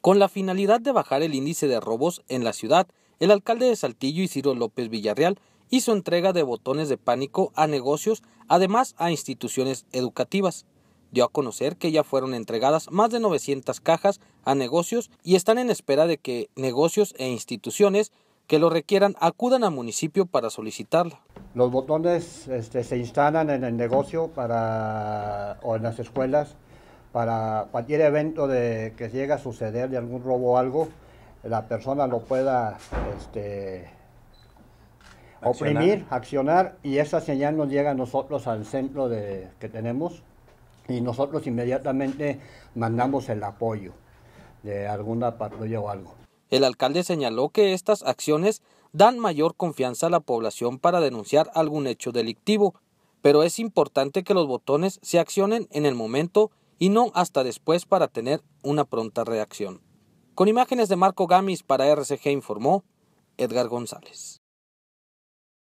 Con la finalidad de bajar el índice de robos en la ciudad, el alcalde de Saltillo, Isidro López Villarreal, hizo entrega de botones de pánico a negocios, además a instituciones educativas. Dio a conocer que ya fueron entregadas más de 900 cajas a negocios y están en espera de que negocios e instituciones que lo requieran acudan al municipio para solicitarla. Los botones este, se instalan en el negocio para, o en las escuelas para cualquier evento de que llegue a suceder de algún robo o algo, la persona lo pueda este, oprimir, accionar, y esa señal nos llega a nosotros al centro de, que tenemos y nosotros inmediatamente mandamos el apoyo de alguna patrulla o algo. El alcalde señaló que estas acciones dan mayor confianza a la población para denunciar algún hecho delictivo, pero es importante que los botones se accionen en el momento y no hasta después para tener una pronta reacción. Con imágenes de Marco Gamis para RCG informó Edgar González.